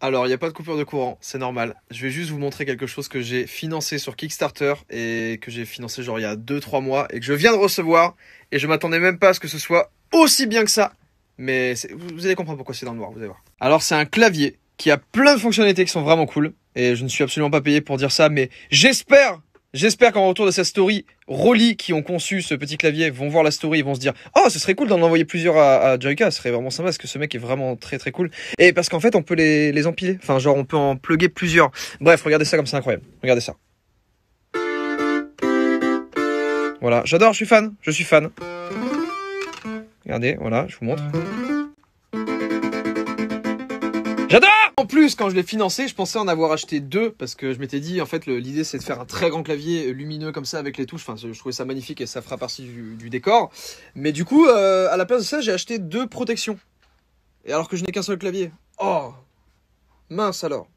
Alors, il n'y a pas de coupure de courant, c'est normal. Je vais juste vous montrer quelque chose que j'ai financé sur Kickstarter et que j'ai financé genre il y a 2-3 mois et que je viens de recevoir et je m'attendais même pas à ce que ce soit aussi bien que ça. Mais vous allez comprendre pourquoi c'est dans le noir, vous allez voir. Alors, c'est un clavier qui a plein de fonctionnalités qui sont vraiment cool et je ne suis absolument pas payé pour dire ça, mais j'espère J'espère qu'en retour de sa story, Rolly, qui ont conçu ce petit clavier, vont voir la story et vont se dire « Oh, ce serait cool d'en envoyer plusieurs à, à Joyka, ce serait vraiment sympa, parce que ce mec est vraiment très très cool. » Et parce qu'en fait, on peut les, les empiler. Enfin, genre, on peut en plugger plusieurs. Bref, regardez ça comme c'est incroyable. Regardez ça. Voilà, j'adore, je suis fan, je suis fan. Regardez, voilà, je vous montre. J'adore plus, quand je l'ai financé, je pensais en avoir acheté deux parce que je m'étais dit, en fait, l'idée c'est de faire un très grand clavier lumineux comme ça avec les touches. Enfin, je trouvais ça magnifique et ça fera partie du, décor. Mais du coup, euh, à la place de ça, j'ai acheté deux protections. Et alors que je n'ai qu'un seul clavier. Oh Mince alors